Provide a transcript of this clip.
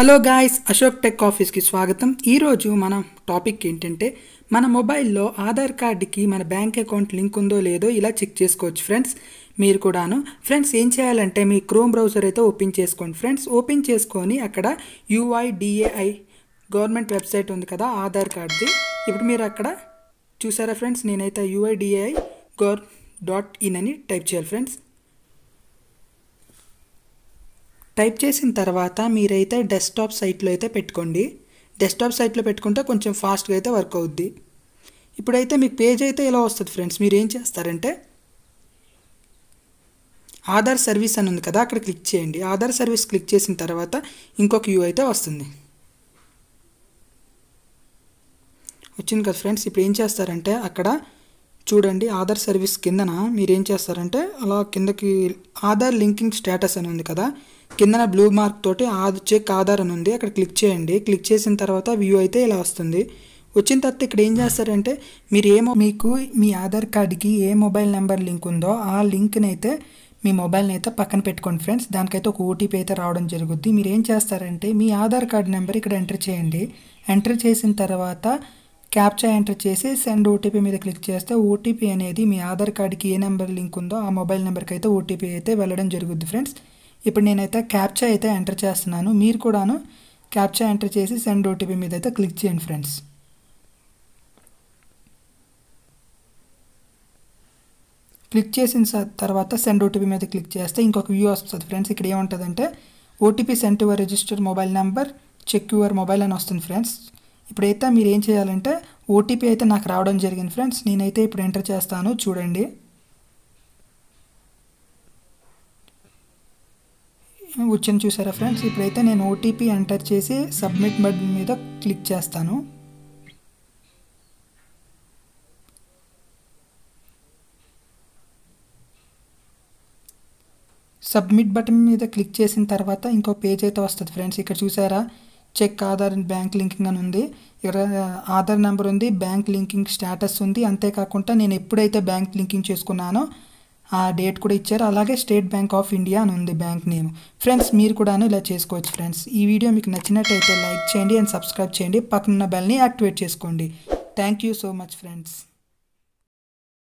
hello guys Ashok tech ఆఫీస్కి స్వాగతం ఈరోజు మన టాపిక్ ఏంటంటే మన మొబైల్లో ఆధార్ కార్డుకి మన బ్యాంక్ అకౌంట్ లింక్ ఉందో లేదో ఇలా చెక్ చేసుకోవచ్చు ఫ్రెండ్స్ మీరు కూడాను ఫ్రెండ్స్ ఏం చేయాలంటే మీ క్రోమ్ బ్రౌజర్ అయితే ఓపెన్ చేసుకోండి ఫ్రెండ్స్ ఓపెన్ చేసుకొని అక్కడ యుఐడిఏఐ గవర్నమెంట్ వెబ్సైట్ ఉంది కదా ఆధార్ కార్డ్ది ఇప్పుడు మీరు అక్కడ చూసారా ఫ్రెండ్స్ నేనైతే యుఐడిఏఐ గవర్ డాట్ ఇన్ అని టైప్ చేయాలి ఫ్రెండ్స్ టైప్ చేసిన తర్వాత మీరైతే డెస్క్టాప్ సైట్లో అయితే పెట్టుకోండి డెస్క్టాప్ సైట్లో పెట్టుకుంటే కొంచెం ఫాస్ట్గా అయితే వర్క్ అవుద్ది ఇప్పుడైతే మీకు పేజ్ అయితే ఇలా వస్తుంది ఫ్రెండ్స్ మీరు ఏం చేస్తారంటే ఆధార్ సర్వీస్ అని ఉంది కదా అక్కడ క్లిక్ చేయండి ఆధార్ సర్వీస్ క్లిక్ చేసిన తర్వాత ఇంకొక యూ అయితే వస్తుంది వచ్చింది కదా ఫ్రెండ్స్ ఇప్పుడు ఏం చేస్తారంటే అక్కడ చూడండి ఆధార్ సర్వీస్ కిందన మీరు ఏం చేస్తారంటే అలా కిందకి ఆధార్ లింకింగ్ స్టేటస్ అని ఉంది కదా కిందన బ్లూ మార్క్ తోటి ఆధార్ చెక్ ఆధార్ అని ఉంది అక్కడ క్లిక్ చేయండి క్లిక్ చేసిన తర్వాత వ్యూ అయితే ఇలా వస్తుంది వచ్చిన తర్వాత ఇక్కడ ఏం చేస్తారంటే మీరు ఏమో మీకు మీ ఆధార్ కార్డ్కి ఏ మొబైల్ నెంబర్ లింక్ ఉందో ఆ లింక్ని అయితే మీ మొబైల్ని అయితే పక్కన పెట్టుకోండి ఫ్రెండ్స్ దానికైతే ఒక ఓటీపీ అయితే రావడం జరుగుద్ది మీరు ఏం చేస్తారంటే మీ ఆధార్ కార్డ్ నెంబర్ ఇక్కడ ఎంటర్ చేయండి ఎంటర్ చేసిన తర్వాత క్యాప్చా ఎంటర్ చేసి సెండ్ ఓటీపీ మీద క్లిక్ చేస్తే ఓటీపీ అనేది మీ ఆధార్ కార్డ్కి ఏ నెంబర్ లింక్ ఉందో ఆ మొబైల్ నెంబర్కి అయితే ఓటీపీ అయితే వెళ్ళడం జరుగుద్ది ఫ్రెండ్స్ ఇప్పుడు నేనైతే క్యాప్చా అయితే ఎంటర్ చేస్తున్నాను మీరు కూడాను క్యాప్చా ఎంటర్ చేసి సెండ్ ఓటీపీ మీద అయితే క్లిక్ చేయండి ఫ్రెండ్స్ క్లిక్ చేసిన తర్వాత సెండ్ ఓటీపీ మీద క్లిక్ చేస్తే ఇంకొక వ్యూ వస్తుంది ఫ్రెండ్స్ ఇక్కడ ఏముంటుందంటే OTP sent your registered mobile number check your mobile అని వస్తుంది ఫ్రెండ్స్ ఇప్పుడైతే మీరు ఏం చేయాలంటే ఓటీపీ అయితే నాకు రావడం జరిగింది ఫ్రెండ్స్ నేనైతే ఇప్పుడు ఎంటర్ చేస్తాను చూడండి వచ్చింది చూసారా ఫ్రెండ్స్ ఇప్పుడైతే నేను ఓటీపీ ఎంటర్ చేసి సబ్మిట్ బటన్ మీద క్లిక్ చేస్తాను సబ్మిట్ బటన్ మీద క్లిక్ చేసిన తర్వాత ఇంకో పేజ్ అయితే వస్తుంది ఫ్రెండ్స్ ఇక్కడ చూసారా check Aadhaar and bank linking అని ఉంది ఇక్కడ ఆధార్ నెంబర్ ఉంది బ్యాంక్ లింకింగ్ స్టేటస్ ఉంది అంతేకాకుండా నేను ఎప్పుడైతే బ్యాంక్ లింకింగ్ చేసుకున్నానో ఆ డేట్ కూడా ఇచ్చారు అలాగే స్టేట్ బ్యాంక్ ఆఫ్ ఇండియా అని ఉంది బ్యాంక్ నేమ్ ఫ్రెండ్స్ మీరు కూడాను ఇలా చేసుకోవచ్చు ఫ్రెండ్స్ ఈ వీడియో మీకు నచ్చినట్టయితే లైక్ చేయండి అండ్ సబ్స్క్రైబ్ చేయండి పక్కన ఉన్న బెల్ని యాక్టివేట్ చేసుకోండి thank you so much friends